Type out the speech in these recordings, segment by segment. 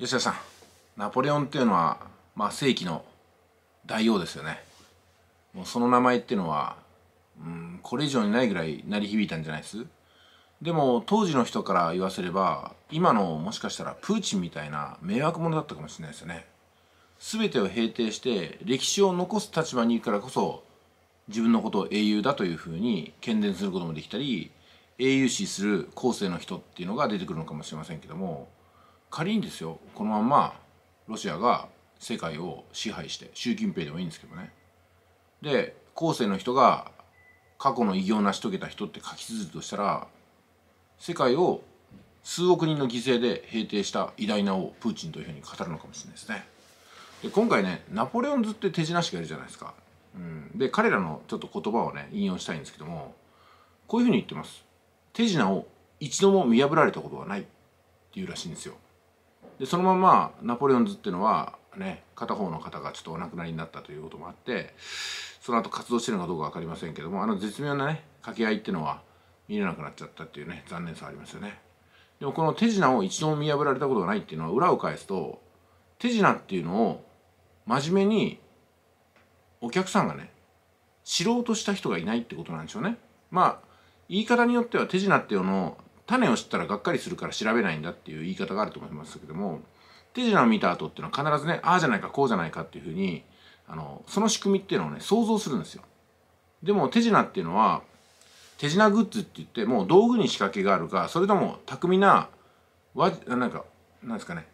吉田さんナポレオンっていうのは、まあ、世紀の大王ですよねもうその名前っていうのは、うん、これ以上にないぐらい鳴り響いたんじゃないですでも当時の人から言わせれば今のもしかしたらプーチンみたいな迷惑者だったかもしれないですよね全てを平定して歴史を残す立場にいるからこそ自分のことを英雄だというふうに喧伝することもできたり英雄視する後世の人っていうのが出てくるのかもしれませんけども仮にですよこのままロシアが世界を支配して習近平でもいいんですけどねで後世の人が過去の偉業を成し遂げた人って書き綴るとしたら世界を数億人の犠牲で平定した偉大な王プーチンというふうに語るのかもしれないですね。で今回ねナポレオンズって手品師がいるじゃないですか。うん、で彼らのちょっと言葉をね引用したいんですけどもこういうふうに言ってます。手品を一度も見破られたことはないっていうらしいんですよ。でそのままナポレオンズっていうのはね片方の方がちょっとお亡くなりになったということもあってその後活動してるのかどうか分かりませんけどもあの絶妙なね掛け合いっていうのは見れなくなっちゃったっていうね残念さありますよねでもこの手品を一度も見破られたことがないっていうのは裏を返すと手品っていうのを真面目にお客さんがね知ろうとした人がいないってことなんでしょうねまあ言い方によっては手品っていうのを種を知ったらがっかりするから調べないんだっていう言い方があると思いますけども手品を見た後っていうのは必ずねああじゃないかこうじゃないかっていうふうにあのその仕組みっていうのをね想像するんですよ。でも手品っていうのは手品グッズって言ってもう道具に仕掛けがあるかそれとも巧みなわなんかなんですかね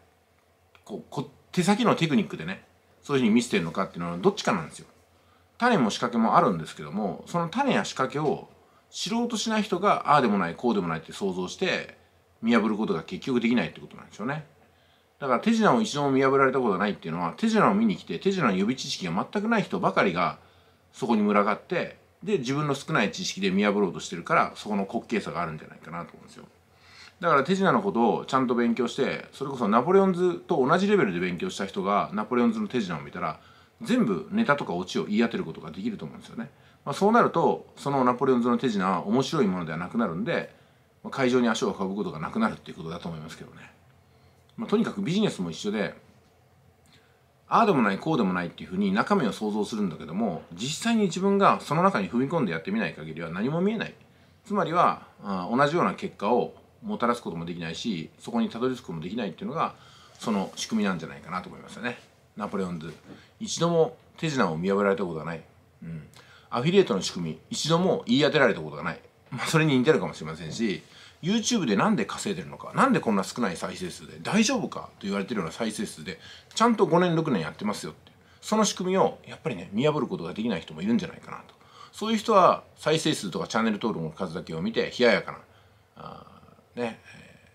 ここ手先のテクニックでねそういうふうに見せてるのかっていうのはどっちかなんですよ。種も仕掛けもあるんですけどもその種や仕掛けを知ろうとしない人がああでもないこうでもないって想像して見破ることが結局できないってことなんですよねだから手品を一度も見破られたことがないっていうのは手品を見に来て手品の予備知識が全くない人ばかりがそこに群がってで自分の少ない知識で見破ろうとしてるからそこの滑稽さがあるんじゃないかなと思うんですよだから手品のことをちゃんと勉強してそれこそナポレオンズと同じレベルで勉強した人がナポレオンズの手品を見たら全部ネタとかオチを言い当てることができると思うんですよねまあ、そうなるとそのナポレオン図の手品は面白いものではなくなるんで、まあ、会場に足を運ぶことがなくなるっていうことだと思いますけどね、まあ、とにかくビジネスも一緒でああでもないこうでもないっていうふうに中身を想像するんだけども実際に自分がその中に踏み込んでやってみない限りは何も見えないつまりはあ同じような結果をもたらすこともできないしそこにたどり着くこともできないっていうのがその仕組みなんじゃないかなと思いますよねナポレオンズ一度も手品を見破られたことはない、うん、アフィリエイトの仕組み一度も言い当てられたことがない、まあ、それに似てるかもしれませんし YouTube で何で稼いでるのか何でこんな少ない再生数で大丈夫かと言われてるような再生数でちゃんと5年6年やってますよってその仕組みをやっぱりね見破ることができない人もいるんじゃないかなとそういう人は再生数とかチャンネル登録の数だけを見て冷ややかなね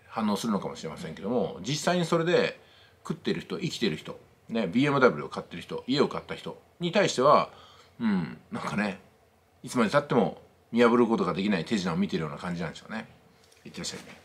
反応するのかもしれませんけども実際にそれで食ってる人生きてる人、ね、BMW を買ってる人家を買った人に対してはうんなんかねいつまでたっても見破ることができない手品を見てるような感じなんでしょうねいってらっしゃいね